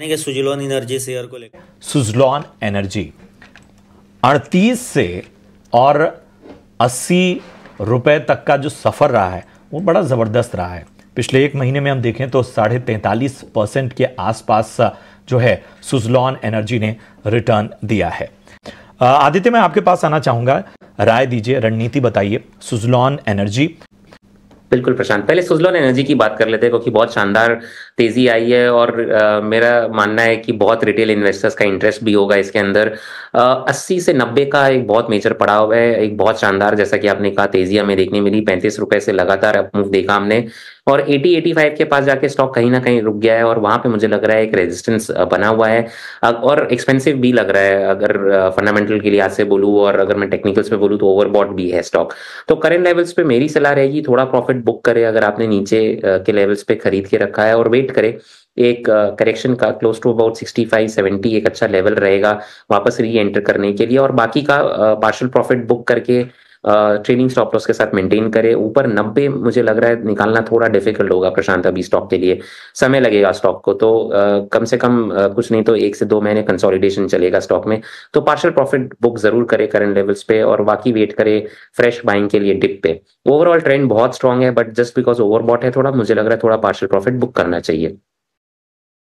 Suzlon energy share को लेकर Suzlon energy अड़तीस से और अस्सी रुपए तक का जो सफ़र रहा है वो बड़ा ज़बरदस्त रहा है पिछले एक महीने में हम देखें तो साढ़े तैंतालीस परसेंट के आसपास जो है सुजलॉन एनर्जी ने रिटर्न दिया है आदित्य मैं आपके पास आना चाहूंगा राय दीजिए रणनीति बताइए सुजलॉन एनर्जी बिल्कुल प्रशांत पहले सुजलोन एनर्जी की बात कर लेते हैं क्योंकि बहुत शानदार तेजी आई है और आ, मेरा मानना है कि बहुत रिटेल इन्वेस्टर्स का इंटरेस्ट भी होगा इसके अंदर अस्सी से नब्बे का एक बहुत मेजर पड़ाव है एक बहुत शानदार जैसा कि आपने कहा तेजी हमें देखने मिली पैंतीस रुपए से लगातार मूव देखा हमने और 80 85 के पास जाके स्टॉक कहीं ना कहीं रुक गया है और वहां पे मुझे लग रहा है एक रेजिस्टेंस बना हुआ है और एक्सपेंसिव भी लग रहा है अगर फंडामेंटल के लिहाज से बोलूँ और अगर मैं टेक्निकल्स पे बोलूँ तो ओवरबॉट भी है स्टॉक तो करेंट लेवल्स पे मेरी सलाह रहेगी थोड़ा प्रॉफिट बुक करे अगर आपने नीचे के लेवल्स पे खरीद के रखा है और वेट करे एक करेक्शन का क्लोज टू अबाउट 65 70 एक अच्छा लेवल रहेगा वापस री एंटर करने के लिए और बाकी का पार्शल प्रॉफिट बुक करके ट्रेलिंग स्टॉप लॉस के साथ मेंटेन करे ऊपर नब्बे मुझे लग रहा है निकालना थोड़ा डिफिकल्ट होगा प्रशांत अभी स्टॉक के लिए समय लगेगा स्टॉक को तो कम से कम कुछ नहीं तो एक से दो महीने कंसोलिडेशन चलेगा स्टॉक में तो पार्शल प्रॉफिट बुक जरूर करे करंट लेवल्स पे और बाकी वेट करे फ्रेश बाइंग के लिए डिप पे ओवरऑल ट्रेंड बहुत स्ट्रॉन्ग है बट जस्ट बिकॉज ओवरबॉट है थोड़ा मुझे लग रहा है थोड़ा पार्शल प्रॉफिट बुक करना चाहिए